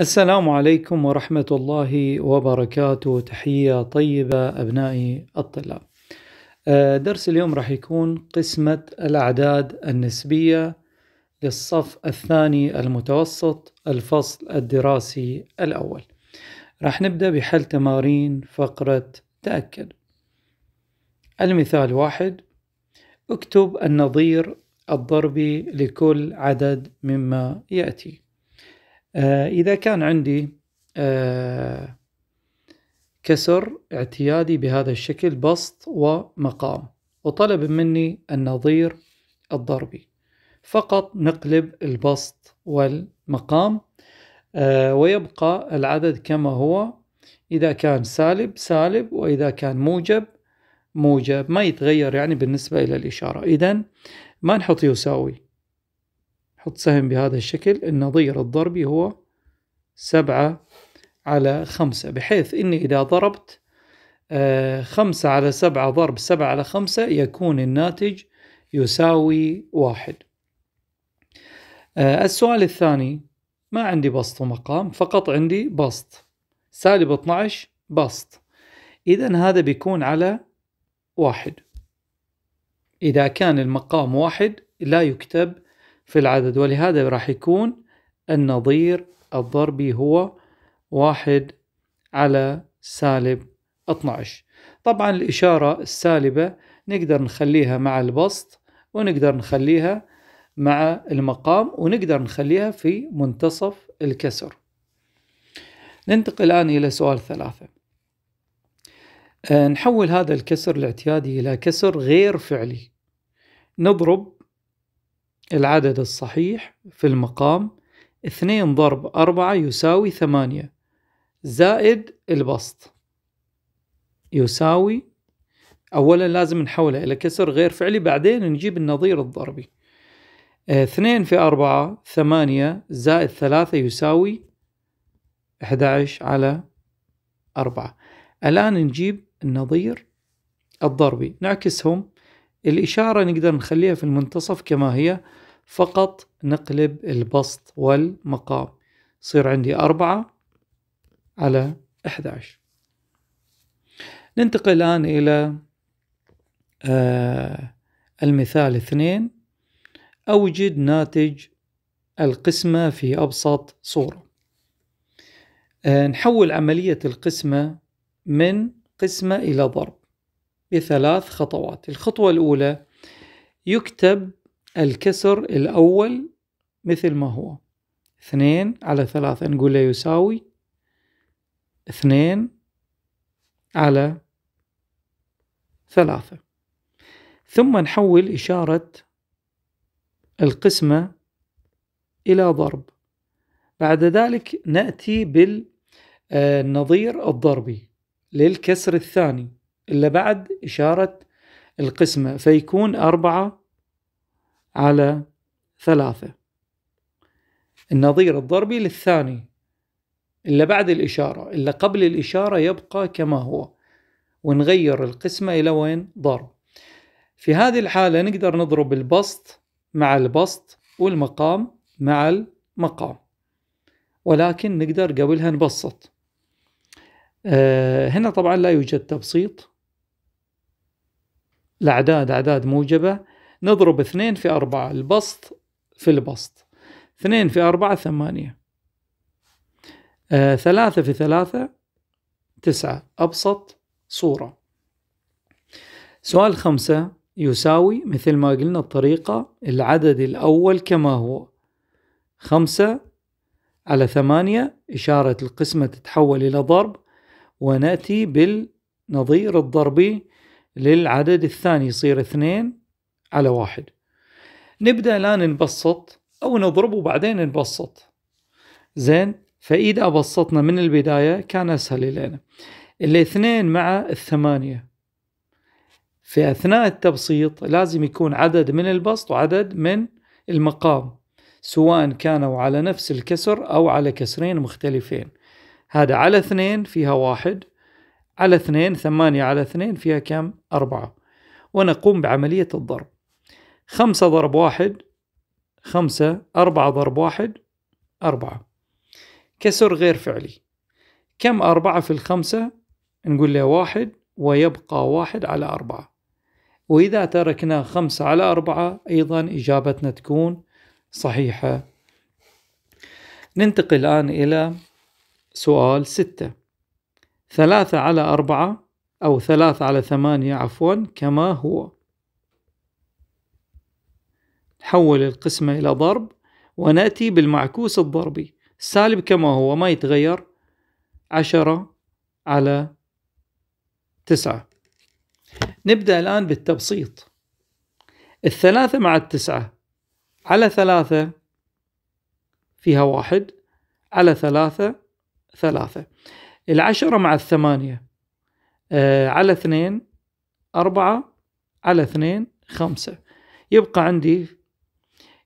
السلام عليكم ورحمة الله وبركاته تحية طيبة أبنائي الطلاب آه، درس اليوم راح يكون قسمة الأعداد النسبية للصف الثاني المتوسط الفصل الدراسي الأول راح نبدأ بحل تمارين فقرة تأكد المثال واحد اكتب النظير الضربي لكل عدد مما يأتي آه، إذا كان عندي آه، كسر اعتيادي بهذا الشكل بسط ومقام وطلب مني النظير الضربي فقط نقلب البسط والمقام آه، ويبقى العدد كما هو إذا كان سالب سالب وإذا كان موجب موجب ما يتغير يعني بالنسبة إلى الإشارة إذا ما نحط يساوي حط سهم بهذا الشكل النظير الضربي هو سبعة على خمسة بحيث إني إذا ضربت آه، خمسة على سبعة ضرب سبعة على خمسة يكون الناتج يساوي واحد آه، السؤال الثاني ما عندي بسط ومقام فقط عندي بسط سالب 12 بسط إذا هذا بيكون على واحد إذا كان المقام واحد لا يكتب في العدد ولهذا راح يكون النظير الضربي هو واحد على سالب 12 طبعا الإشارة السالبة نقدر نخليها مع البسط ونقدر نخليها مع المقام ونقدر نخليها في منتصف الكسر ننتقل الآن إلى سؤال ثلاثة آه، نحول هذا الكسر الاعتيادي إلى كسر غير فعلي نضرب العدد الصحيح في المقام اثنين ضرب أربعة يساوي ثمانية زائد البسط يساوي أولا لازم نحوله إلى كسر غير فعلي بعدين نجيب النظير الضربي آه، اثنين في أربعة ثمانية زائد ثلاثة يساوي أحد عشر على أربعة الآن نجيب النظير الضربي نعكسهم الإشارة نقدر نخليها في المنتصف كما هي فقط نقلب البسط والمقام يصير عندي أربعة على 11 ننتقل الآن إلى آه المثال اثنين أوجد ناتج القسمة في أبسط صورة آه نحول عملية القسمة من قسمة إلى ضرب بثلاث خطوات الخطوة الأولى يكتب الكسر الأول مثل ما هو اثنين على ثلاثة نقول له يساوي اثنين على ثلاثة ثم نحول إشارة القسمة إلى ضرب بعد ذلك نأتي بالنظير الضربي للكسر الثاني إلا بعد إشارة القسمة فيكون أربعة على ثلاثة النظير الضربي للثاني إلا بعد الإشارة إلا قبل الإشارة يبقى كما هو ونغير القسمة إلى وين ضرب في هذه الحالة نقدر نضرب البسط مع البسط والمقام مع المقام ولكن نقدر قبلها نبسط آه، هنا طبعا لا يوجد تبسيط الأعداد أعداد موجبة نضرب اثنين في أربعة البسط في البسط اثنين في أربعة ثمانية آه ثلاثة في ثلاثة تسعة أبسط صورة سؤال خمسة يساوي مثل ما قلنا الطريقة العدد الأول كما هو خمسة على ثمانية إشارة القسمة تتحول إلى ضرب ونأتي بالنظير الضربي للعدد الثاني يصير اثنين على واحد نبدأ الآن نبسط أو نضرب وبعدين نبسط زين فإذا بسطنا من البداية كان أسهل لنا الاثنين مع الثمانية في أثناء التبسيط لازم يكون عدد من البسط وعدد من المقام سواء كانوا على نفس الكسر أو على كسرين مختلفين هذا على اثنين فيها واحد على اثنين ثمانية على اثنين فيها كم أربعة ونقوم بعملية الضرب خمسة ضرب واحد خمسة أربعة ضرب واحد أربعة كسر غير فعلي كم أربعة في الخمسة نقول له واحد ويبقى واحد على أربعة وإذا تركنا خمسة على أربعة أيضا إجابتنا تكون صحيحة ننتقل الآن إلى سؤال ستة ثلاثة على أربعة أو ثلاثة على ثمانية عفوا كما هو نحول القسمة إلى ضرب ونأتي بالمعكوس الضربي سالب كما هو ما يتغير عشرة على تسعة نبدأ الآن بالتبسيط الثلاثة مع التسعة على ثلاثة فيها واحد على ثلاثة ثلاثة العشرة مع الثمانية آه على اثنين أربعة على اثنين خمسة يبقى عندي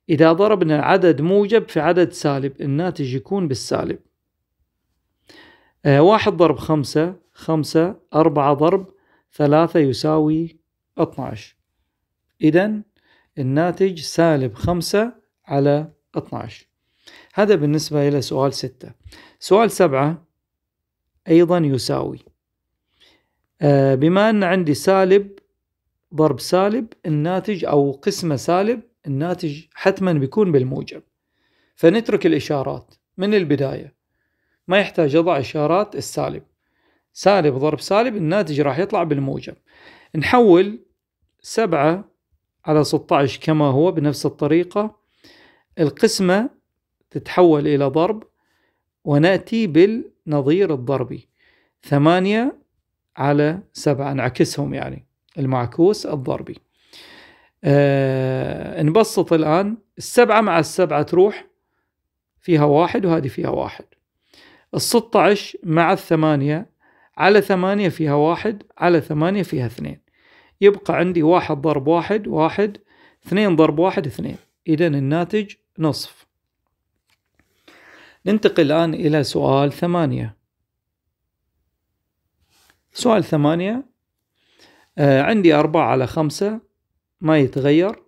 إذا ضربنا عدد موجب في عدد سالب الناتج يكون بالسالب آه واحد ضرب خمسة خمسة أربعة ضرب ثلاثة يساوي 12 إذا الناتج سالب خمسة على 12 هذا بالنسبة إلى سؤال ستة سؤال سبعة أيضا يساوي آه، بما أن عندي سالب ضرب سالب الناتج أو قسمة سالب الناتج حتما بيكون بالموجب فنترك الإشارات من البداية ما يحتاج أضع إشارات السالب سالب ضرب سالب الناتج راح يطلع بالموجب نحول سبعة على 16 كما هو بنفس الطريقة القسمة تتحول إلى ضرب ونأتي بالنظير الضربي ثمانية على سبعة نعكسهم يعني المعكوس الضربي آه نبسط الآن السبعة مع السبعة تروح فيها واحد وهذه فيها واحد الستة عشر مع الثمانية على ثمانية فيها واحد على ثمانية فيها اثنين يبقى عندي واحد ضرب واحد واحد اثنين ضرب واحد اثنين إذا الناتج نصف ننتقل الآن إلى سؤال ثمانية سؤال ثمانية آه عندي أربعة على خمسة ما يتغير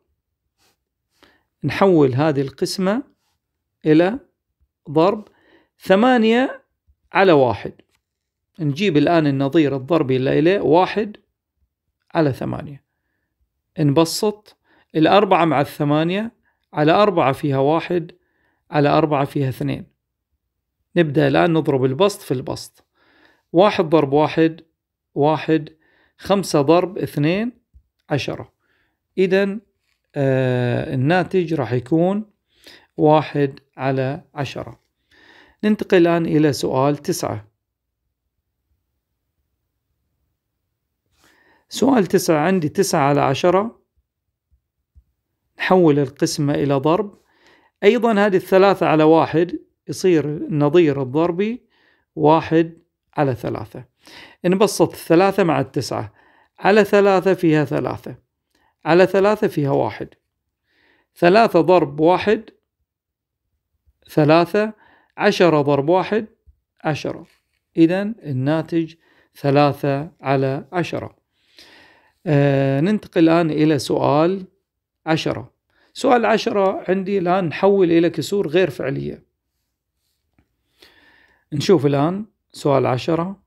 نحول هذه القسمة إلى ضرب ثمانية على واحد نجيب الآن النظير الضربي اللي إليه واحد على ثمانية نبسط الأربعة مع الثمانية على أربعة فيها واحد على أربعة فيها اثنين نبدأ الآن نضرب البسط في البسط واحد ضرب واحد واحد خمسة ضرب اثنين عشرة إذا آه الناتج راح يكون واحد على عشرة ننتقل الآن إلى سؤال تسعة سؤال تسعة عندي تسعة على عشرة نحول القسمة إلى ضرب أيضا هذه الثلاثة على واحد يصير النظير الضربي واحد على ثلاثة نبسط الثلاثة مع التسعة على ثلاثة فيها ثلاثة على ثلاثة فيها واحد ثلاثة ضرب واحد ثلاثة عشرة ضرب واحد عشرة إذا الناتج ثلاثة على عشرة آه ننتقل الآن إلى سؤال عشرة سؤال عشرة عندي الآن نحول إلى كسور غير فعلية نشوف الآن سؤال عشرة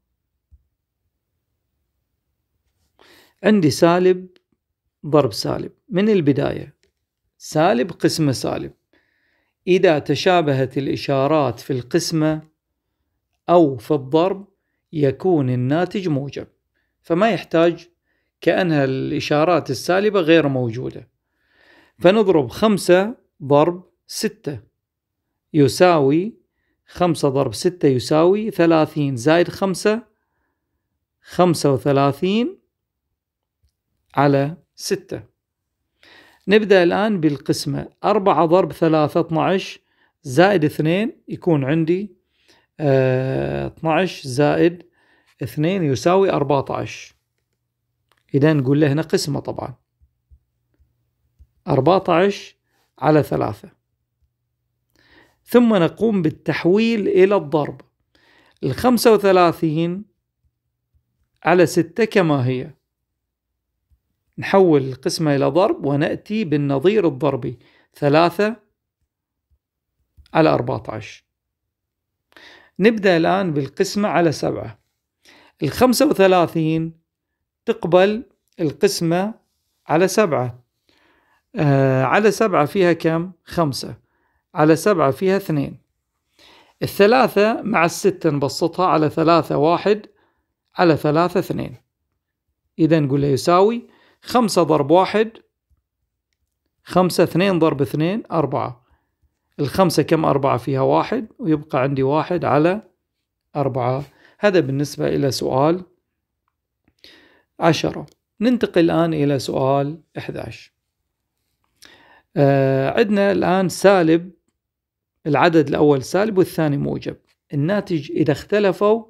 عندي سالب ضرب سالب من البداية سالب قسمة سالب إذا تشابهت الإشارات في القسمة أو في الضرب يكون الناتج موجب فما يحتاج كأنها الإشارات السالبة غير موجودة فنضرب خمسة ضرب ستة يساوي خمسة ضرب ستة يساوي ثلاثين زائد خمسة خمسة وثلاثين على ستة نبدأ الآن بالقسمة أربعة ضرب ثلاثة اثنعش زائد اثنين يكون عندي آه، اثنعش زائد اثنين يساوي أربعة عشر إذا نقول له هنا قسمة طبعا أربعة عشر على ثلاثة ثم نقوم بالتحويل إلى الضرب الخمسة وثلاثين على ستة كما هي نحول القسمة إلى ضرب ونأتي بالنظير الضربي ثلاثة على أربعة عشر نبدأ الآن بالقسمة على سبعة الخمسة وثلاثين تقبل القسمة على سبعة آه على سبعة فيها كم؟ خمسة على سبعة فيها اثنين الثلاثة مع الستة نبسطها على ثلاثة واحد على ثلاثة اثنين إذا نقول له يساوي خمسة ضرب واحد خمسة اثنين ضرب اثنين أربعة الخمسة كم أربعة فيها واحد ويبقى عندي واحد على أربعة هذا بالنسبة إلى سؤال عشرة ننتقل الآن إلى سؤال 11 آه عندنا الآن سالب العدد الأول سالب والثاني موجب الناتج إذا اختلفوا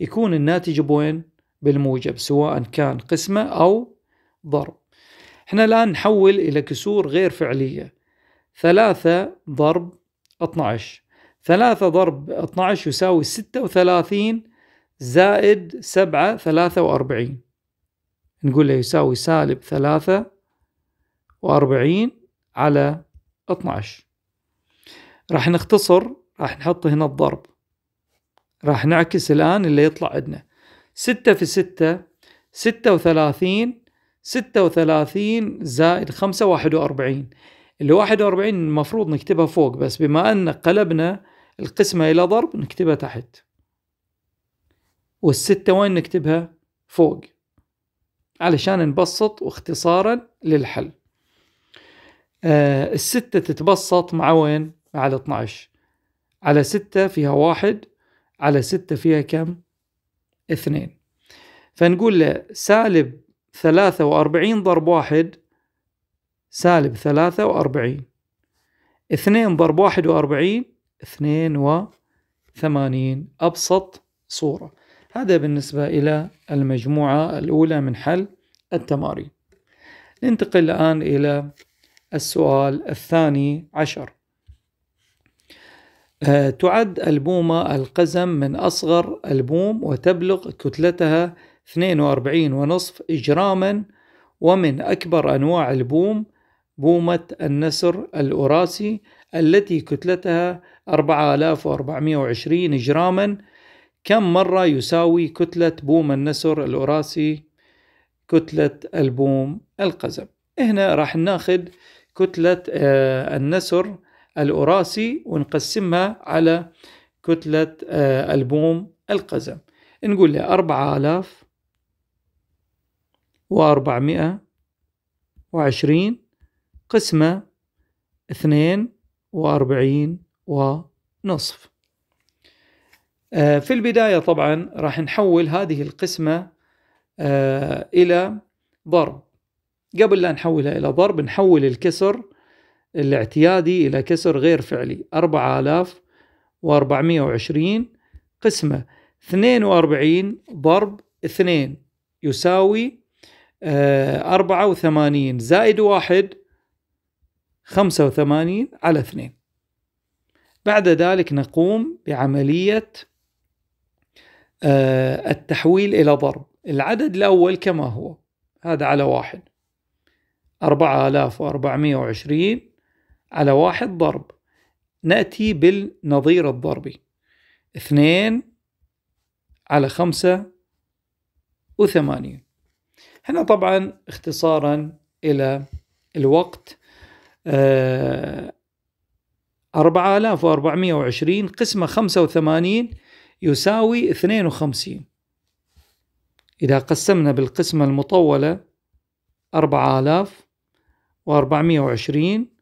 يكون الناتج بوين بالموجب سواء كان قسمة أو ضرب احنا الآن نحول إلى كسور غير فعلية ثلاثة ضرب 12 ثلاثة ضرب 12 يساوي 36 زائد 7 43 نقول له يساوي سالب 43 على 12 راح نختصر راح نحط هنا الضرب راح نعكس الآن اللي يطلع عندنا ستة في ستة ستة وثلاثين ستة وثلاثين زائد خمسة واحد وأربعين اللي واحد وأربعين المفروض نكتبها فوق بس بما أن قلبنا القسمة إلى ضرب نكتبها تحت والستة وين نكتبها فوق علشان نبسط واختصارا للحل آه الستة تتبسط مع وين على 12 على 6 فيها 1 على 6 فيها كم؟ 2 فنقول له سالب 43 ضرب 1 سالب 43 2 ضرب 41 82 أبسط صورة هذا بالنسبة إلى المجموعة الأولى من حل التمارين ننتقل الآن إلى السؤال الثاني عشر آه، تعد ألبومة القزم من أصغر ألبوم وتبلغ كتلتها 42.5 إجراما ومن أكبر أنواع البوم بومة النسر الأوراسي التي كتلتها 4420 إجراما كم مرة يساوي كتلة بوم النسر الأوراسي كتلة البوم القزم هنا راح ناخذ كتلة آه، النسر الأوراسي ونقسمها على كتلة آه، ألبوم القزم نقول له أربعة آلاف وأربعمائة وعشرين قسمة اثنين وأربعين ونصف آه، في البداية طبعا راح نحول هذه القسمة آه، إلى ضرب قبل لا نحولها إلى ضرب نحول الكسر الاعتيادي إلى كسر غير فعلي 4420 قسمة 42 ضرب 2 يساوي 84 آه، زائد 1 85 على 2 بعد ذلك نقوم بعملية آه، التحويل إلى ضرب العدد الأول كما هو هذا على واحد 4420 على واحد ضرب نأتي بالنظير الضربي اثنين على خمسة وثمانية هنا طبعا اختصارا إلى الوقت آه، أربعة آلاف وأربعمائة وعشرين قسمة خمسة وثمانين يساوي اثنين وخمسين إذا قسمنا بالقسمة المطولة أربعة آلاف وأربعمائة وعشرين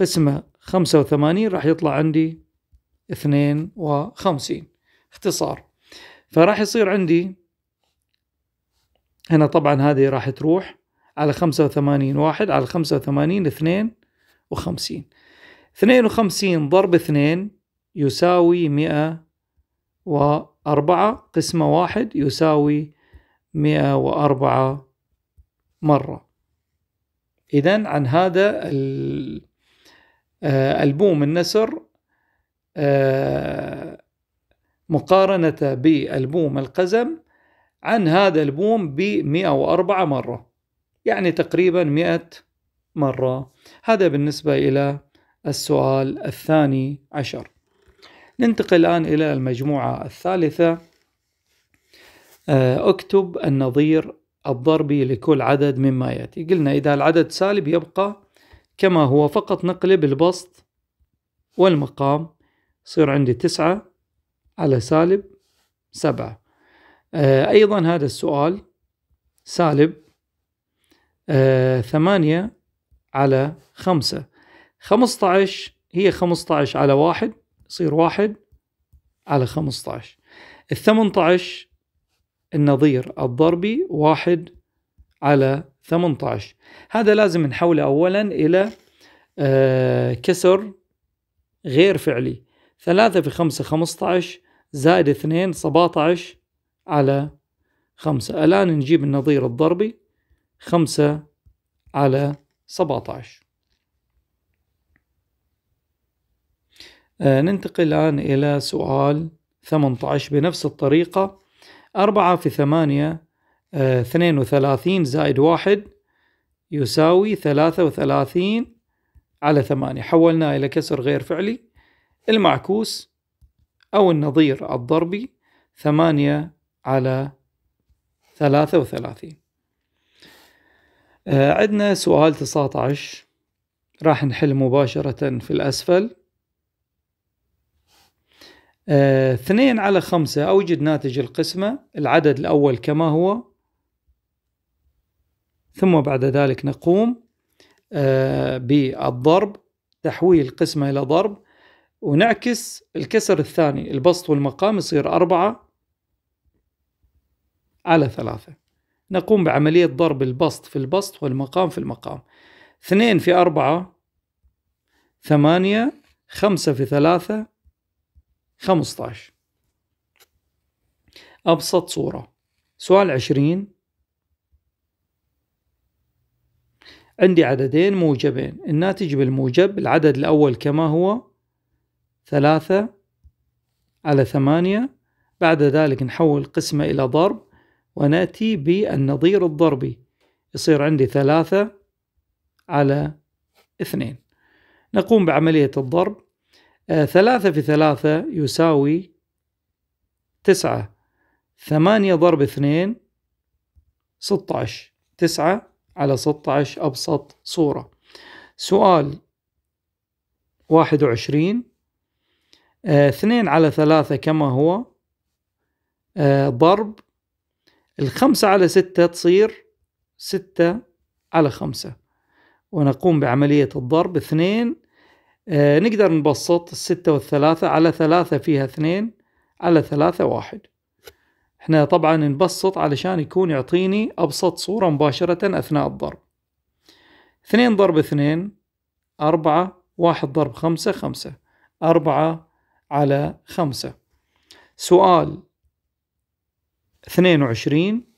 قسمة 85 راح يطلع عندي اثنين وخمسين اختصار فراح يصير عندي هنا طبعا هذه راح تروح على خمسة وثمانين واحد على خمسة وثمانين اثنين وخمسين اثنين وخمسين ضرب اثنين يساوي مئة وأربعة قسمة واحد يساوي مئة وأربعة مرة إذا عن هذا ال آه، ألبوم النسر آه، مقارنة بألبوم القزم عن هذا البوم ب 104 مرة يعني تقريبا 100 مرة هذا بالنسبة إلى السؤال الثاني عشر ننتقل الآن إلى المجموعة الثالثة آه، اكتب النظير الضربي لكل عدد مما يأتي قلنا إذا العدد سالب يبقى كما هو فقط نقلب البسط والمقام يصير عندي تسعة على سالب سبعة آه، أيضا هذا السؤال سالب آه، ثمانية على خمسة خمسة عشر هي خمسة عشر على واحد يصير واحد على خمسة عشر النظير الضربي واحد على 18 هذا لازم نحوله أولا إلى آه، كسر غير فعلي 3 في 5 15 زائد 2 17 على 5 الآن نجيب النظير الضربي 5 على 17 آه، ننتقل الآن إلى سؤال 18 بنفس الطريقة 4 في 8 اثنين وثلاثين زائد واحد يساوي ثلاثة وثلاثين على ثمانية حولناه إلى كسر غير فعلي المعكوس أو النظير الضربي ثمانية على ثلاثة وثلاثين آه، عندنا سؤال تسعة عشر راح نحل مباشرة في الأسفل آه، اثنين على خمسة أوجد ناتج القسمة العدد الأول كما هو ثم بعد ذلك نقوم آه، بالضرب تحويل قسمة إلى ضرب ونعكس الكسر الثاني البسط والمقام يصير أربعة على ثلاثة نقوم بعملية ضرب البسط في البسط والمقام في المقام اثنين في أربعة ثمانية خمسة في ثلاثة خمسة عشر أبسط صورة سؤال عشرين عندي عددين موجبين الناتج بالموجب العدد الأول كما هو ثلاثة على ثمانية بعد ذلك نحول قسمة إلى ضرب ونأتي بالنظير الضربي يصير عندي ثلاثة على اثنين نقوم بعملية الضرب آه ثلاثة في ثلاثة يساوي تسعة ثمانية ضرب اثنين ستة عشر تسعة على 16 أبسط صورة سؤال 21 2 آه، على 3 كما هو آه ضرب الخمسة على ستة تصير ستة على خمسة ونقوم بعملية الضرب اثنين آه نقدر نبسط الستة والثلاثة على ثلاثة فيها اثنين على ثلاثة واحد احنا طبعا نبسط علشان يكون يعطيني أبسط صورة مباشرة أثناء الضرب اثنين ضرب اثنين أربعة واحد ضرب خمسة خمسة أربعة على خمسة سؤال اثنين وعشرين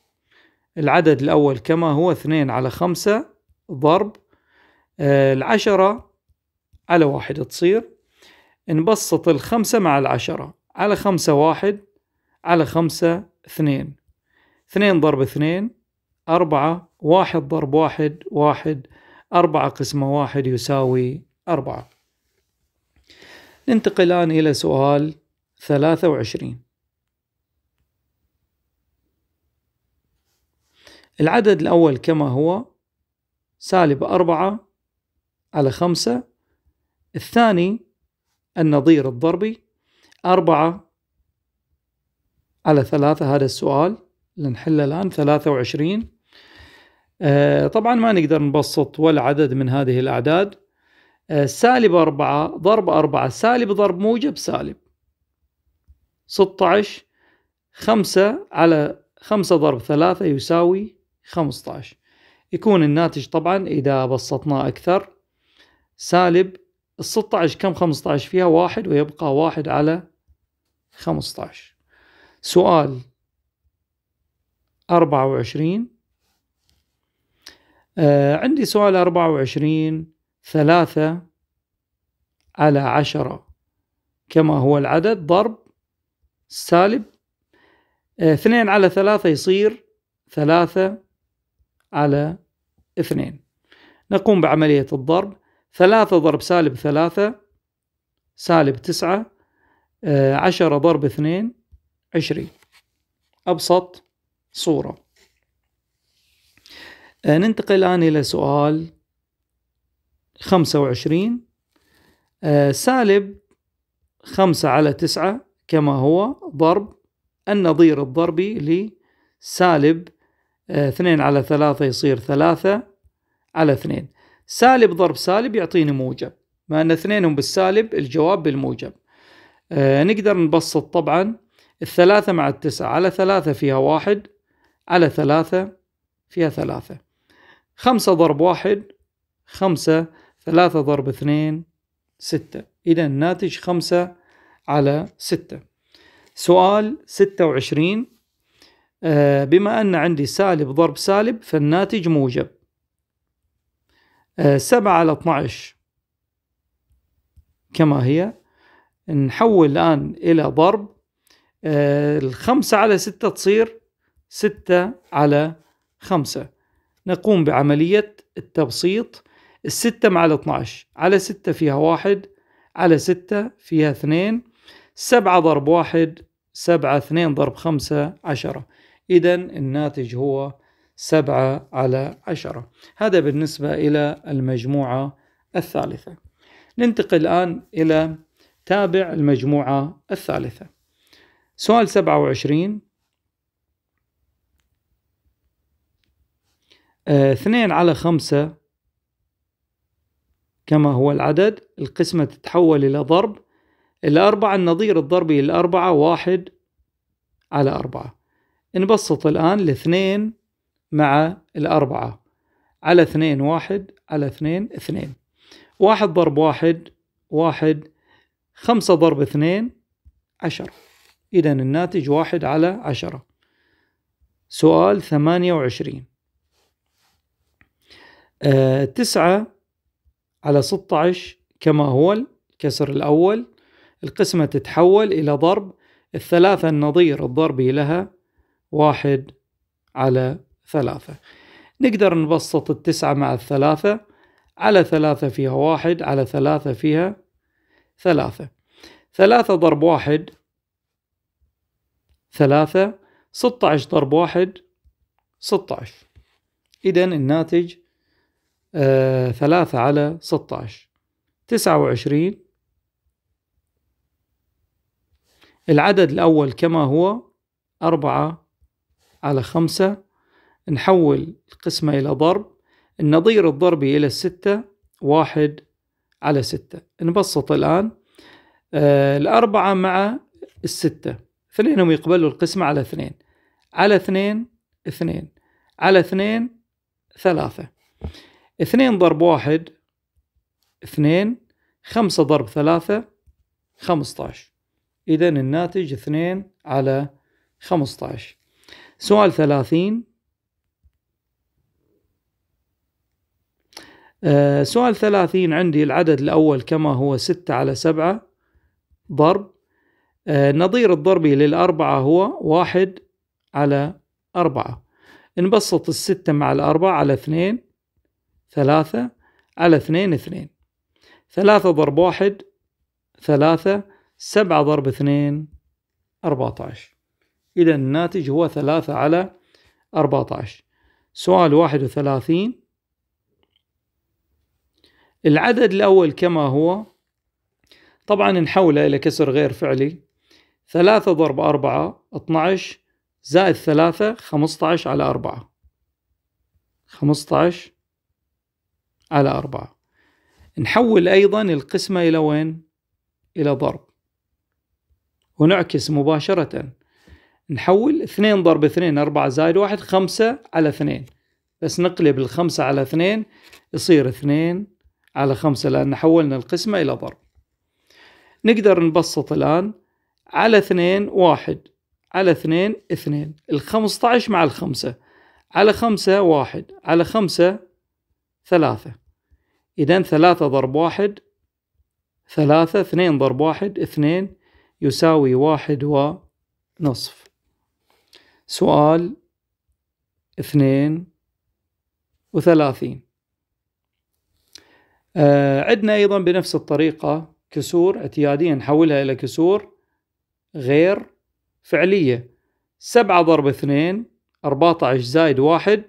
العدد الأول كما هو اثنين على خمسة ضرب آه، العشرة على واحد تصير نبسط الخمسة مع العشرة على خمسة واحد على خمسة اثنين اثنين ضرب اثنين أربعة واحد ضرب واحد واحد أربعة قسمة واحد يساوي أربعة ننتقل الآن إلى سؤال ثلاثة وعشرين العدد الأول كما هو سالب أربعة على خمسة الثاني النظير الضربي أربعة على ثلاثة هذا السؤال اللي نحله الآن ثلاثة وعشرين آه، طبعا ما نقدر نبسط ولا عدد من هذه الأعداد آه، سالب أربعة ضرب أربعة سالب ضرب موجب سالب 16 خمسة على خمسة ضرب ثلاثة يساوي 15 يكون الناتج طبعا إذا بسطناه أكثر سالب الستة عشر كم خمسة عشر فيها واحد ويبقى واحد على خمسة عشر سؤال أربعة وعشرين آه عندي سؤال أربعة وعشرين ثلاثة على عشرة كما هو العدد ضرب سالب آه، اثنين على ثلاثة يصير ثلاثة على اثنين نقوم بعملية الضرب ثلاثة ضرب سالب ثلاثة سالب تسعة آه، عشرة ضرب اثنين عشرين أبسط صورة آه، ننتقل الآن إلى سؤال خمسة وعشرين آه، سالب خمسة على تسعة كما هو ضرب النظير الضربي لسالب آه، اثنين على ثلاثة يصير ثلاثة على اثنين سالب ضرب سالب يعطيني موجب ما أن اثنينهم بالسالب الجواب بالموجب نقدر نبسط طبعا الثلاثة مع التسعة على ثلاثة فيها واحد على ثلاثة فيها ثلاثة خمسة ضرب واحد خمسة ثلاثة ضرب اثنين ستة إذا الناتج خمسة على ستة سؤال ستة وعشرين آه، بما أن عندي سالب ضرب سالب فالناتج موجب آه، سبعة على 12 كما هي نحول الآن إلى ضرب آه، الخمسة على ستة تصير ستة على خمسة نقوم بعملية التبسيط الستة مع الاثنى عشر على ستة فيها واحد على ستة فيها اثنين سبعة ضرب واحد سبعة اثنين ضرب خمسة عشرة إذا الناتج هو سبعة على عشرة هذا بالنسبة إلى المجموعة الثالثة ننتقل الآن إلى تابع المجموعة الثالثة سؤال 27 آه، اثنين على خمسة كما هو العدد القسمة تتحول إلى ضرب الأربعة النظير الضربي للأربعة واحد على أربعة نبسط الآن الاثنين مع الأربعة على اثنين واحد على اثنين اثنين واحد ضرب واحد واحد خمسة ضرب اثنين عشرة إذا الناتج واحد على عشرة سؤال ثمانية وعشرين آه، تسعة على ستة عشر كما هو الكسر الأول القسمة تتحول إلى ضرب الثلاثة النظير الضربي لها واحد على ثلاثة نقدر نبسط التسعة مع الثلاثة على ثلاثة فيها واحد على ثلاثة فيها ثلاثة ثلاثة ضرب واحد ثلاثة ستة عشر ضرب واحد ستة عشر إذا الناتج آه ثلاثة على ستة عشر تسعة وعشرين العدد الأول كما هو أربعة على خمسة نحول القسمة إلى ضرب النظير الضربي إلى الستة واحد على ستة نبسط الآن آه الأربعة مع الستة اثنينهم يقبلوا القسمة على اثنين على اثنين اثنين على اثنين ثلاثة اثنين ضرب واحد اثنين خمسة ضرب ثلاثة خمسطاش إذا الناتج اثنين على خمسطاش سؤال ثلاثين آه سؤال ثلاثين عندي العدد الأول كما هو ستة على سبعة ضرب آه، نظير الضربي للأربعة هو واحد على أربعة نبسط الستة مع الأربعة على اثنين ثلاثة على اثنين اثنين ثلاثة ضرب واحد ثلاثة سبعة ضرب اثنين أربعة عشر إذا الناتج هو ثلاثة على أربعة عشر سؤال واحد وثلاثين العدد الأول كما هو طبعا نحوله إلى كسر غير فعلي 3 ضرب 4 12 زائد 3 15 على 4 15 على 4 نحول أيضا القسمة إلى وين؟ إلى ضرب ونعكس مباشرة نحول 2 ضرب 2 4 زائد 1 5 على 2 بس نقلب الخمسة على 2 يصير 2 على 5 لأن حولنا القسمة إلى ضرب نقدر نبسط الآن على اثنين واحد على اثنين اثنين الخمسة عشر مع الخمسة على خمسة واحد على خمسة ثلاثة إذا ثلاثة ضرب واحد ثلاثة اثنين ضرب واحد اثنين يساوي واحد ونصف سؤال اثنين وثلاثين آه عدنا أيضا بنفس الطريقة كسور اعتياديا نحولها إلى كسور غير فعلية سبعة ضرب اثنين أربعة عشر زايد واحد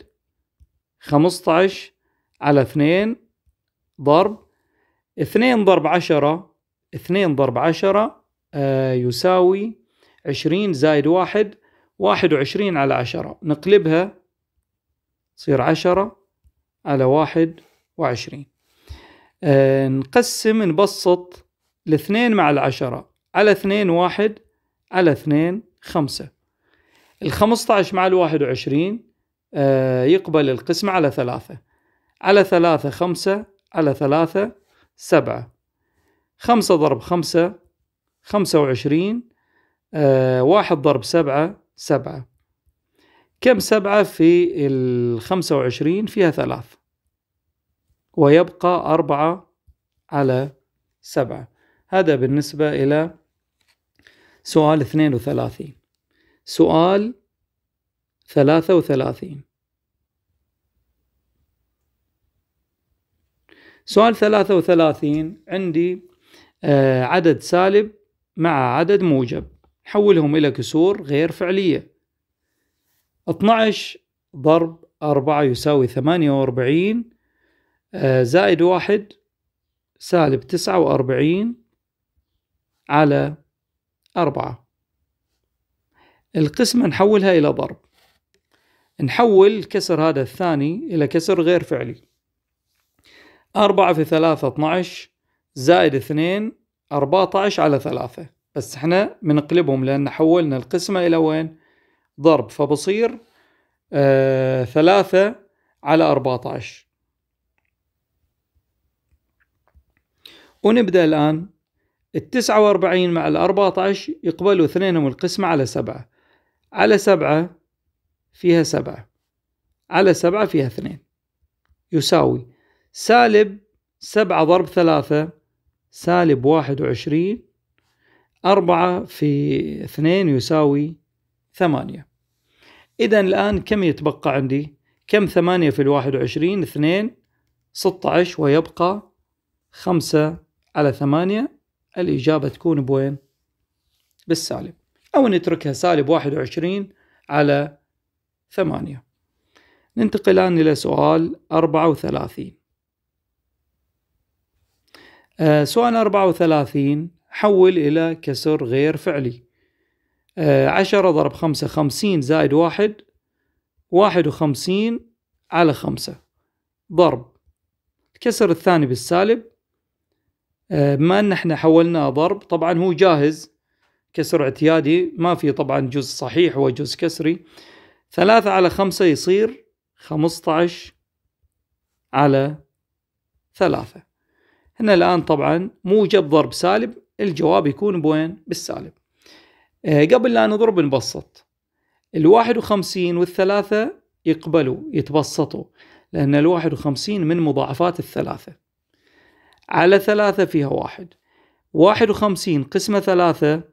خمسة عشر على اثنين ضرب اثنين ضرب عشرة اثنين ضرب عشرة آه يساوي عشرين زايد واحد واحد وعشرين على عشرة نقلبها تصير عشرة على واحد وعشرين آه نقسم نبسط الاثنين مع العشرة على اثنين واحد على 2 5 ال 15 مع ال 21 آه، يقبل القسمة على ثلاثة على ثلاثة خمسة على ثلاثة سبعة خمسة ضرب خمسة خمسة وعشرين آه، واحد ضرب سبعة سبعة كم سبعة في الخمسة وعشرين فيها ثلاث ويبقى أربعة على سبعة هذا بالنسبة إلى سؤال 32 سؤال 33 سؤال 33 عندي آه، عدد سالب مع عدد موجب حولهم إلى كسور غير فعلية 12 ضرب 4 يساوي 48 آه، زائد 1 سالب 49 على أربعة القسمة نحولها إلى ضرب نحول الكسر هذا الثاني إلى كسر غير فعلي أربعة في ثلاثة 12 زائد اثنين 14 على ثلاثة بس احنا بنقلبهم لأن حولنا القسمة إلى وين ضرب فبصير آه ثلاثة على 14 ونبدأ الآن التسعة وأربعين مع الأربعة عشر يقبلوا اثنينهم القسمة على سبعة على سبعة فيها سبعة على سبعة فيها اثنين يساوي سالب سبعة ضرب ثلاثة سالب واحد وعشرين أربعة في اثنين يساوي ثمانية إذا الآن كم يتبقى عندي؟ كم ثمانية في الواحد وعشرين؟ اثنين ستة عشر ويبقى خمسة على ثمانية الإجابة تكون بوين؟ بالسالب أو نتركها سالب 21 على 8 ننتقل الآن إلى سؤال 34 آه سؤال 34 حول إلى كسر غير فعلي آه 10 ضرب 5 50 زائد 1 51 على 5 ضرب الكسر الثاني بالسالب بما آه، ان احنا حولناه ضرب طبعا هو جاهز كسر اعتيادي ما في طبعا جزء صحيح وجزء كسري ثلاثة على خمسة يصير خمسة عشر على ثلاثة هنا الآن طبعا موجب ضرب سالب الجواب يكون بوين بالسالب آه، قبل لا نضرب نبسط الواحد وخمسين والثلاثة يقبلوا يتبسطوا لأن الواحد وخمسين من مضاعفات الثلاثة على ثلاثة فيها واحد واحد وخمسين قسمة ثلاثة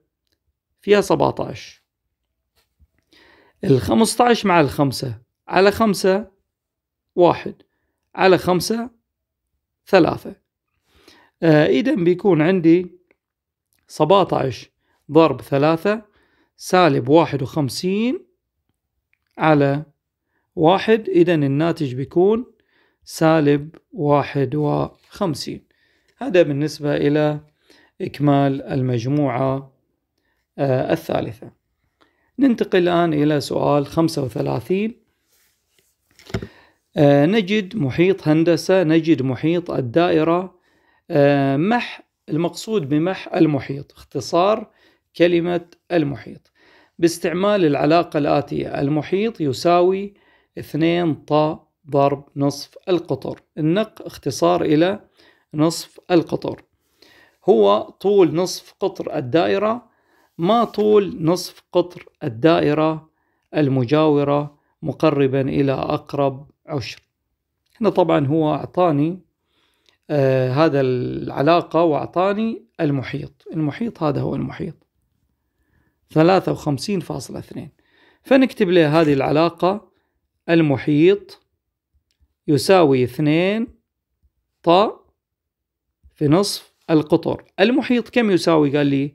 فيها سبعة عشر الخمسة عشر مع الخمسة على خمسة واحد على خمسة ثلاثة آه إذا بيكون عندي سبعة عشر ضرب ثلاثة سالب واحد وخمسين على واحد إذا الناتج بيكون سالب واحد وخمسين هذا بالنسبة إلى إكمال المجموعة آه، الثالثة ننتقل الآن إلى سؤال 35 آه، نجد محيط هندسة نجد محيط الدائرة آه، مح المقصود بمح المحيط اختصار كلمة المحيط باستعمال العلاقة الآتية المحيط يساوي 2 طا ضرب نصف القطر النق اختصار إلى نصف القطر هو طول نصف قطر الدائرة ما طول نصف قطر الدائرة المجاورة مقربا إلى أقرب عشر هنا طبعا هو أعطاني آه هذا العلاقة وأعطاني المحيط المحيط هذا هو المحيط 53.2 فنكتب له هذه العلاقة المحيط يساوي اثنين طا في نصف القطر المحيط كم يساوي قال لي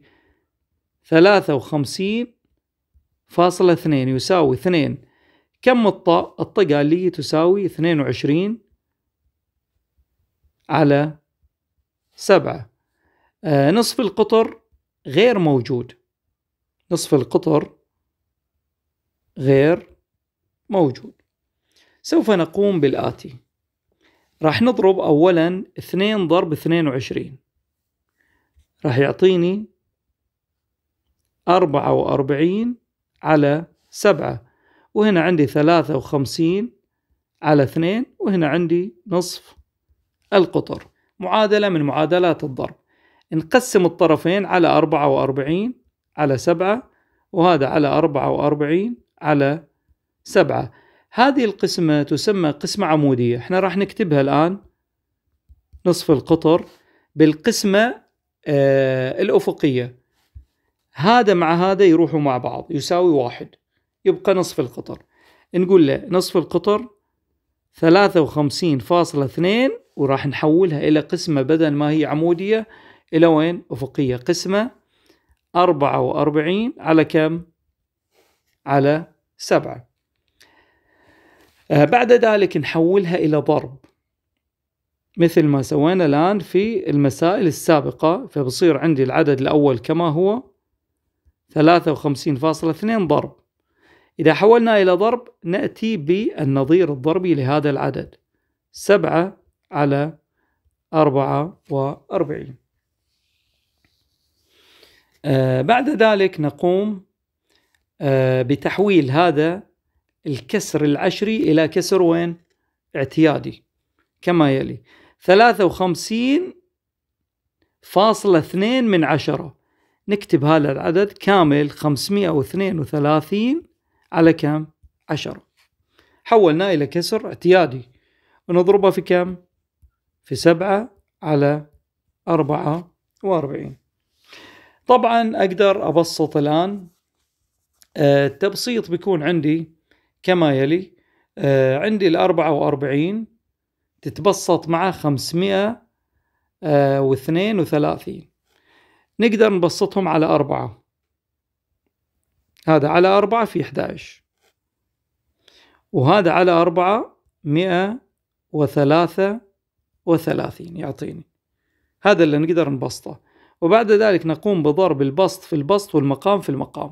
ثلاثة وخمسين فاصلة اثنين يساوي اثنين كم الطاء الطاء قال لي تساوي اثنين وعشرين على سبعة آه نصف القطر غير موجود نصف القطر غير موجود سوف نقوم بالآتي راح نضرب أولا اثنين ضرب اثنين وعشرين راح يعطيني أربعة وأربعين على سبعة وهنا عندي ثلاثة وخمسين على اثنين وهنا عندي نصف القطر معادلة من معادلات الضرب نقسم الطرفين على أربعة وأربعين على سبعة وهذا على أربعة وأربعين على سبعة هذه القسمة تسمى قسمة عمودية احنا راح نكتبها الآن نصف القطر بالقسمة آه الأفقية هذا مع هذا يروحوا مع بعض يساوي واحد يبقى نصف القطر نقول له نصف القطر ثلاثة وخمسين فاصلة اثنين وراح نحولها إلى قسمة بدل ما هي عمودية إلى وين أفقية قسمة أربعة وأربعين على كم على سبعة آه، بعد ذلك نحولها إلى ضرب مثل ما سوينا الآن في المسائل السابقة فبصير عندي العدد الأول كما هو 53.2 ضرب إذا حولنا إلى ضرب نأتي بالنظير الضربي لهذا العدد سبعة على أربعة وأربعين آه بعد ذلك نقوم آه بتحويل هذا الكسر العشري إلى كسر وين اعتيادي كما يلي ثلاثة وخمسين فاصلة اثنين من عشرة نكتب هذا العدد كامل خمسمائة واثنين وثلاثين على كم عشرة حولناه إلى كسر اعتيادي ونضربه في كم في سبعة على أربعة وأربعين طبعا أقدر أبسط الآن آه، التبسيط بيكون عندي كما يلي آه، عندي ال 44 تتبسط مع 532 آه، نقدر نبسطهم على أربعة هذا على أربعة في 11 وهذا على أربعة مئة وثلاثة وثلاثين يعطيني هذا اللي نقدر نبسطه وبعد ذلك نقوم بضرب البسط في البسط والمقام في المقام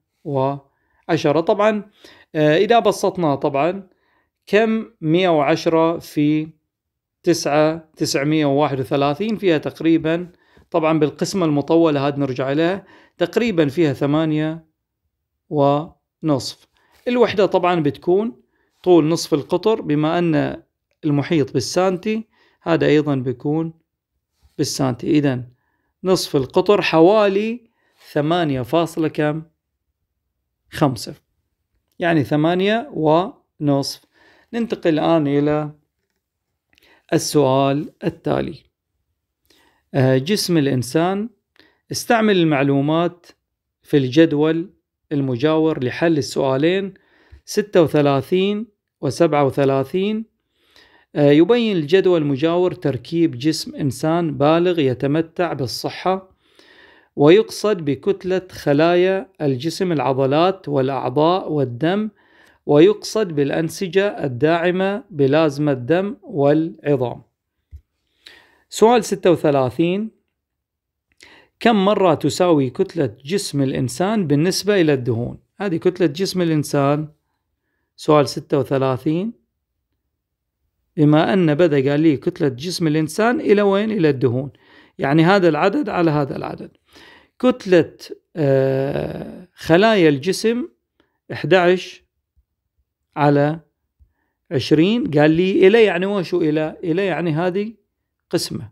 110 طبعا آه، إذا بسطناه طبعا كم 110 في 9 931 فيها تقريبا طبعا بالقسمة المطولة هاد نرجع لها تقريبا فيها ثمانية ونصف الوحدة طبعا بتكون طول نصف القطر بما أن المحيط بالسانتي هذا أيضا بيكون بالسانتي إذا نصف القطر حوالي ثمانية فاصلة كم خمسة يعني ثمانية ونصف ننتقل الآن إلى السؤال التالي آه، جسم الإنسان استعمل المعلومات في الجدول المجاور لحل السؤالين 36 و 37 يبين الجدول المجاور تركيب جسم إنسان بالغ يتمتع بالصحة ويقصد بكتلة خلايا الجسم العضلات والأعضاء والدم ويقصد بالأنسجة الداعمة بلازمة الدم والعظام سؤال 36 كم مرة تساوي كتلة جسم الإنسان بالنسبة إلى الدهون؟ هذه كتلة جسم الإنسان سؤال 36 بما أن بدأ قال لي كتلة جسم الإنسان إلى وين؟ إلى الدهون يعني هذا العدد على هذا العدد كتلة آه، خلايا الجسم 11 على 20 قال لي إلى يعني وشو إلى إلى يعني هذه قسمة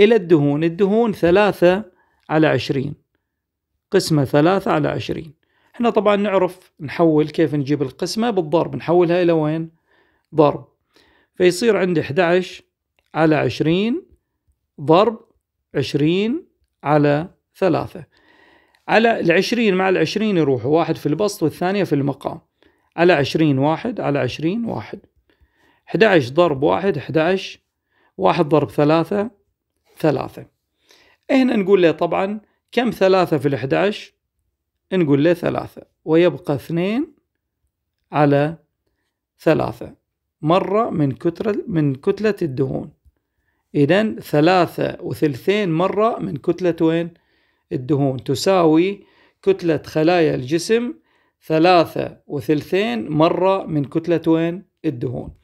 إلى الدهون الدهون ثلاثة على عشرين قسمة ثلاثة على عشرين احنا طبعا نعرف نحول كيف نجيب القسمة بالضرب نحولها إلى وين ضرب فيصير عندي 11 على 20 ضرب 20 على 3 على العشرين مع العشرين يروحوا واحد في البسط والثانية في المقام على عشرين واحد على عشرين واحد 11 ضرب واحد 11 واحد ضرب ثلاثة ثلاثة هنا نقول له طبعا كم ثلاثة في الاحداش نقول له ثلاثة ويبقى اثنين على ثلاثة مرة من كتلة من كتلة الدهون إذا ثلاثة وثلثين مرة من كتلة وين؟ الدهون تساوي كتلة خلايا الجسم ثلاثة وثلثين مرة من كتلة وين؟ الدهون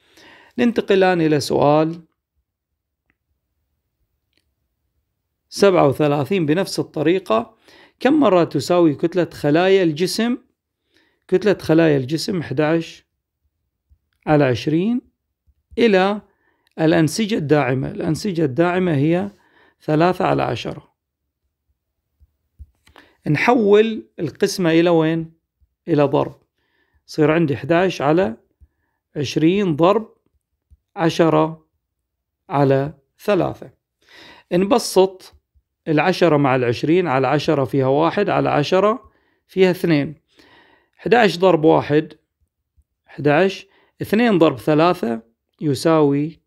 ننتقل الآن إلى سؤال سبعة وثلاثين بنفس الطريقة كم مرة تساوي كتلة خلايا الجسم كتلة خلايا الجسم 11 على 20 إلى الأنسجة الداعمة الأنسجة الداعمة هي ثلاثة على عشرة نحول القسمة إلى وين؟ إلى ضرب صير عندي 11 على 20 ضرب 10 على 3 نبسط العشرة مع العشرين على عشرة فيها واحد على عشرة فيها اثنين 11 ضرب واحد 11 2 ضرب 3 يساوي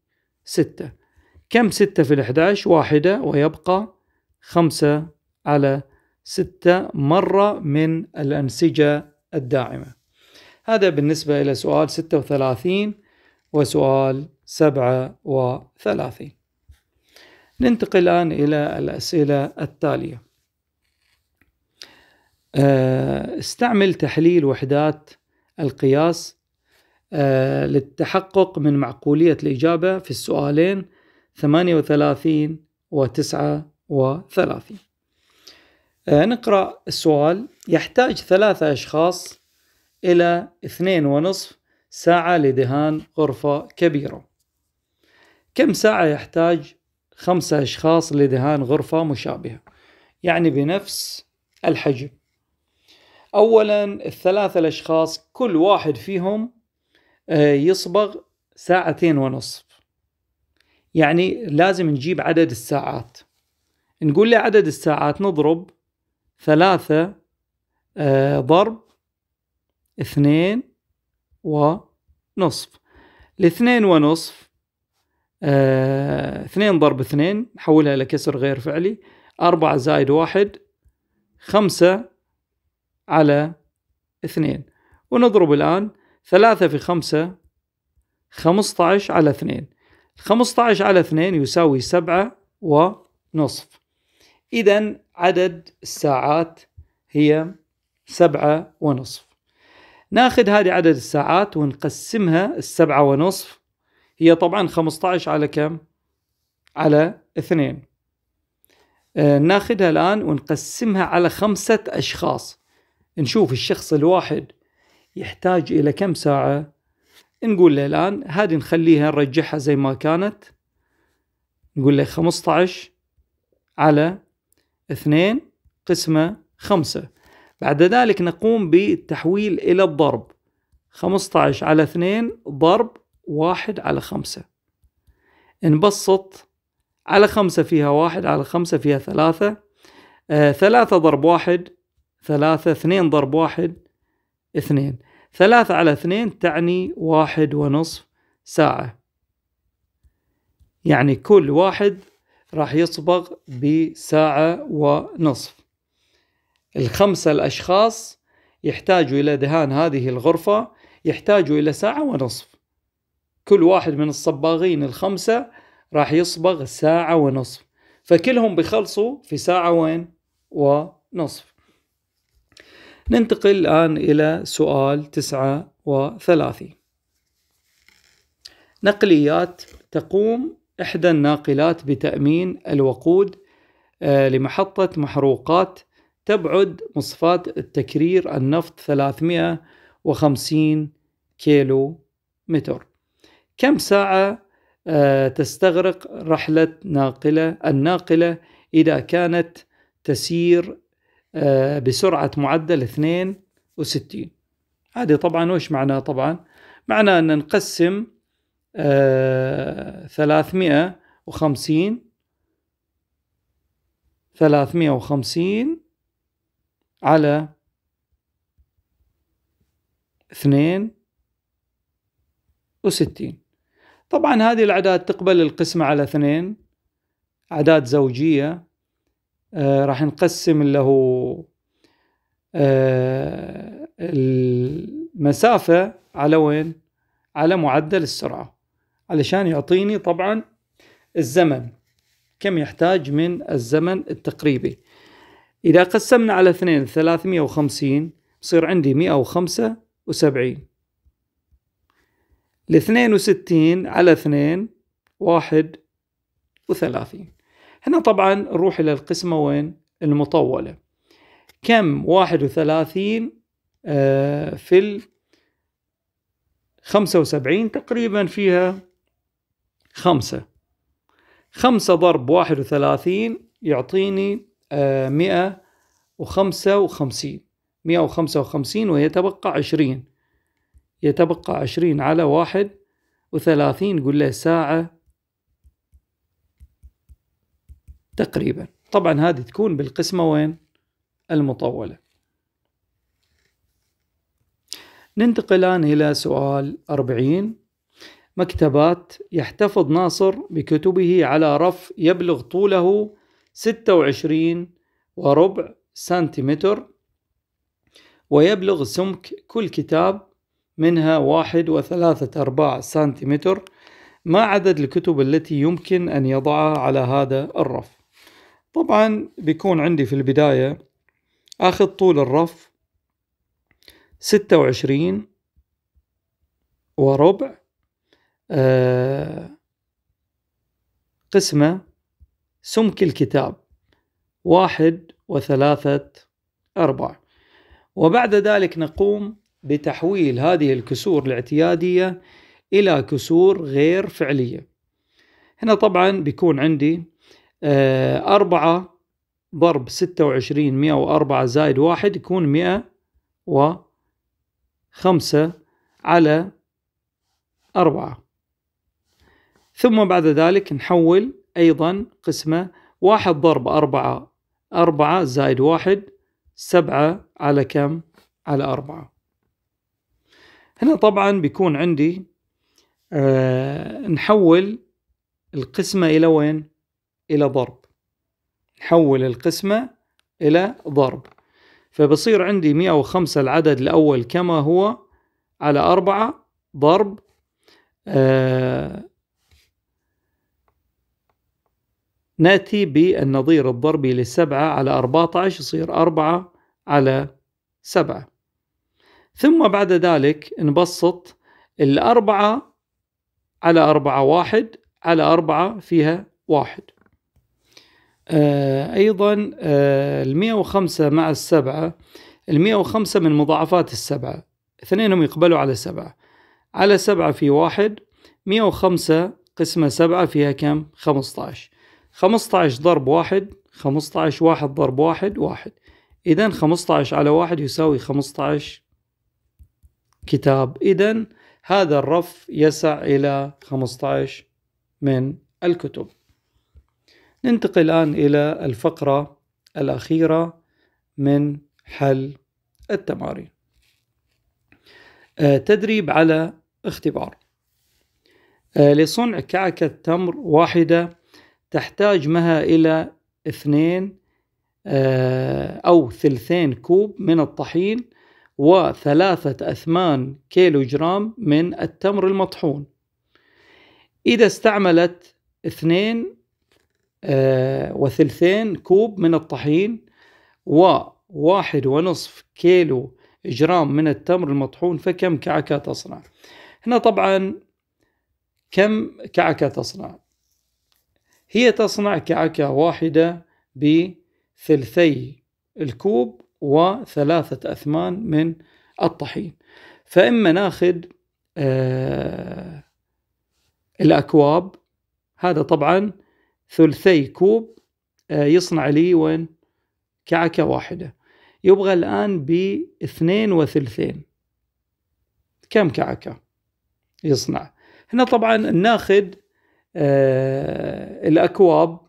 ستة كم ستة في الأحداش واحدة ويبقى خمسة على ستة مرة من الأنسجة الداعمة هذا بالنسبة إلى سؤال ستة وثلاثين وسؤال سبعة وثلاثين ننتقل الآن إلى الأسئلة التالية آه، استعمل تحليل وحدات القياس آه، للتحقق من معقولية الإجابة في السؤالين 38 و 39 نقرأ السؤال يحتاج ثلاثة أشخاص إلى اثنين ونصف ساعة لدهان غرفة كبيرة كم ساعة يحتاج خمسة أشخاص لدهان غرفة مشابهة يعني بنفس الحجم أولا الثلاثة الأشخاص كل واحد فيهم آه، يصبغ ساعتين ونصف يعني لازم نجيب عدد الساعات نقول له عدد الساعات نضرب ثلاثة آه، ضرب اثنين ونصف الاثنين ونصف آه، اثنين ضرب اثنين نحولها إلى كسر غير فعلي أربعة زائد واحد خمسة على اثنين ونضرب الآن ثلاثة في خمسة خمسة عشر على اثنين خمسة عشر على اثنين يساوي سبعة ونصف إذا عدد الساعات هي سبعة ونصف ناخذ هذه عدد الساعات ونقسمها السبعة ونصف هي طبعا عشر على كم؟ على اثنين آه ناخذها الآن ونقسمها على خمسة أشخاص نشوف الشخص الواحد يحتاج إلى كم ساعة نقول له الآن هذه نخليها نرجعها زي ما كانت نقول له 15 على 2 قسمة 5 بعد ذلك نقوم بالتحويل إلى الضرب 15 على 2 ضرب 1 على 5 نبسط على خمسة فيها واحد على خمسة فيها ثلاثة آه ثلاثة ضرب واحد ثلاثة اثنين ضرب واحد اثنين ثلاثة على اثنين تعني واحد ونصف ساعة يعني كل واحد راح يصبغ بساعة ونصف الخمسة الأشخاص يحتاجوا إلى دهان هذه الغرفة يحتاجوا إلى ساعة ونصف كل واحد من الصباغين الخمسة راح يصبغ ساعة ونصف فكلهم بيخلصوا في ساعة وين ونصف ننتقل الآن إلى سؤال 39 نقليات تقوم إحدى الناقلات بتأمين الوقود آه، لمحطة محروقات تبعد مصفاة التكرير النفط 350 كيلو متر كم ساعة آه، تستغرق رحلة ناقلة الناقلة إذا كانت تسير آه، بسرعة معدل 62 هذه طبعا وش معناه طبعا معناه أن نقسم 350 آه، 350 على 62 طبعا هذه الأعداد تقبل القسمة على 2 أعداد زوجية آه، راح نقسم له آه المسافة على وين على معدل السرعة علشان يعطيني طبعا الزمن كم يحتاج من الزمن التقريبي إذا قسمنا على اثنين ثلاثمية وخمسين بصير عندي مئة وخمسة وسبعين الاثنين وستين على اثنين واحد وثلاثين هنا طبعا نروح إلى القسمة وين المطولة كم 31 آه في ال وسبعين تقريبا فيها خمسة خمسة ضرب واحد وثلاثين يعطيني آه، مئة وخمسة وخمسين مئة وخمسة وخمسين ويتبقى عشرين يتبقى عشرين على واحد وثلاثين قل له ساعة تقريبا طبعا هذه تكون بالقسمة وين المطولة ننتقل الآن إلى سؤال 40 مكتبات يحتفظ ناصر بكتبه على رف يبلغ طوله 26 وربع سنتيمتر ويبلغ سمك كل كتاب منها واحد وثلاثة أرباع سنتيمتر ما عدد الكتب التي يمكن أن يضعها على هذا الرف طبعا بيكون عندي في البداية اخذ طول الرف ستة وعشرين وربع آه قسمة سمك الكتاب واحد وثلاثة أربع وبعد ذلك نقوم بتحويل هذه الكسور الاعتيادية إلى كسور غير فعلية هنا طبعا بيكون عندي آه، أربعة ضرب ستة وعشرين مئة وأربعة زائد واحد يكون مئة وخمسة على أربعة ثم بعد ذلك نحول أيضا قسمة واحد ضرب أربعة أربعة زائد واحد سبعة على كم؟ على أربعة هنا طبعا بيكون عندي آه نحول القسمة إلى وين؟ إلى ضرب نحول القسمة إلى ضرب فبصير عندي 105 العدد الأول كما هو على 4 ضرب آه نأتي بالنظير الضربي للسبعة على 14 يصير 4 على 7 ثم بعد ذلك نبسط الأربعة على أربعة واحد على أربعة فيها واحد آه، أيضا آه، المئة وخمسة مع السبعة المئة وخمسة من مضاعفات السبعة اثنينهم يقبلوا على سبعة على سبعة في واحد مئة وخمسة قسمة سبعة فيها كم خمسة عشر خمسة عشر ضرب واحد خمسة عشر واحد ضرب واحد واحد إذا خمسة عشر على واحد يساوي خمسة عشر كتاب إذا هذا الرف يسع إلى خمسة عشر من الكتب ننتقل الآن إلى الفقرة الأخيرة من حل التمارين آه، تدريب على اختبار آه، لصنع كعكة تمر واحدة تحتاج مها إلى اثنين آه، أو ثلثين كوب من الطحين وثلاثة أثمان كيلو جرام من التمر المطحون إذا استعملت اثنين آه، وثلثين كوب من الطحين وواحد ونصف كيلو جرام من التمر المطحون فكم كعكة تصنع هنا طبعا كم كعكة تصنع هي تصنع كعكة واحدة بثلثي الكوب وثلاثة أثمان من الطحين فإما ناخذ آه الأكواب هذا طبعا ثلثي كوب آه، يصنع لي وين كعكة واحدة يبغى الآن باثنين وثلثين كم كعكة يصنع هنا طبعا ناخد آه الأكواب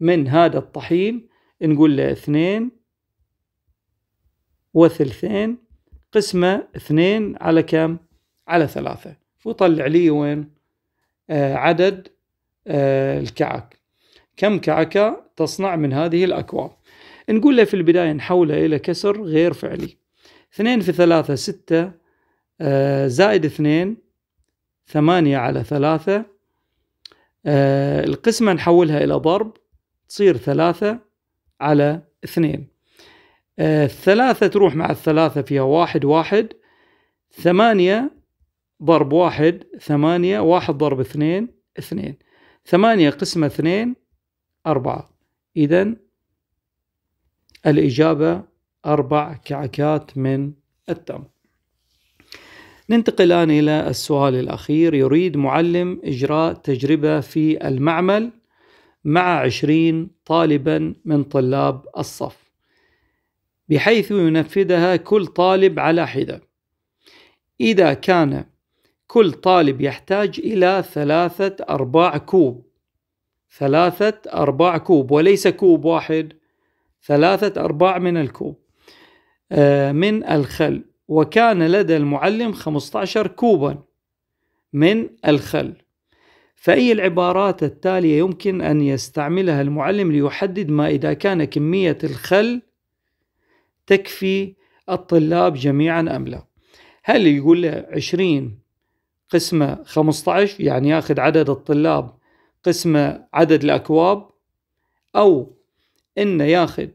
من هذا الطحين نقول له اثنين وثلثين قسمة اثنين على كم على ثلاثة وطلع لي وين آه عدد آه، الكعك كم كعكة تصنع من هذه الأكواب نقول له في البداية نحوله إلى كسر غير فعلي اثنين في ثلاثة ستة آه، زائد اثنين ثمانية على ثلاثة آه، القسمة نحولها إلى ضرب تصير ثلاثة على اثنين الثلاثة تروح مع الثلاثة فيها واحد واحد ثمانية ضرب واحد ثمانية واحد ضرب اثنين اثنين ثمانية قسمة اثنين أربعة إذا الإجابة أربع كعكات من التمر ننتقل الآن إلى السؤال الأخير يريد معلم إجراء تجربة في المعمل مع عشرين طالبا من طلاب الصف بحيث ينفذها كل طالب على حدة إذا كان كل طالب يحتاج إلى ثلاثة أرباع كوب ثلاثة أرباع كوب وليس كوب واحد ثلاثة أرباع من الكوب آه، من الخل وكان لدى المعلم 15 كوبا من الخل فأي العبارات التالية يمكن أن يستعملها المعلم ليحدد ما إذا كان كمية الخل تكفي الطلاب جميعا أم لا هل يقول له 20 قسمه 15 يعني ياخذ عدد الطلاب قسمه عدد الاكواب او انه ياخذ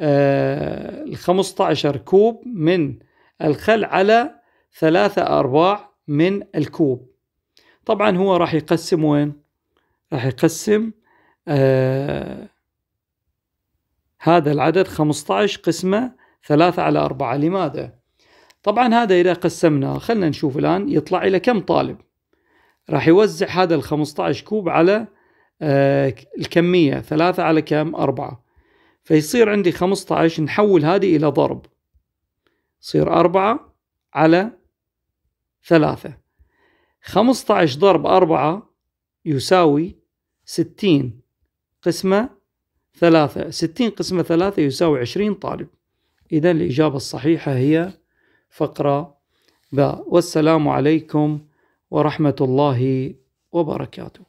آه، ال 15 كوب من الخل على ثلاثة أرباع من الكوب طبعا هو راح يقسم وين راح يقسم آه هذا العدد 15 قسمة ثلاثة على أربعة لماذا طبعا هذا إذا قسمنا خلنا نشوف الآن يطلع إلى كم طالب راح يوزع هذا ال 15 كوب على آه الكمية ثلاثة على كم أربعة فيصير عندي 15 نحول هذه إلى ضرب صير أربعة على ثلاثة 15 ضرب أربعة يساوي 60 قسمة ثلاثة 60 قسمة ثلاثة يساوي 20 طالب إذا الإجابة الصحيحة هي فقرة باء والسلام عليكم ورحمة الله وبركاته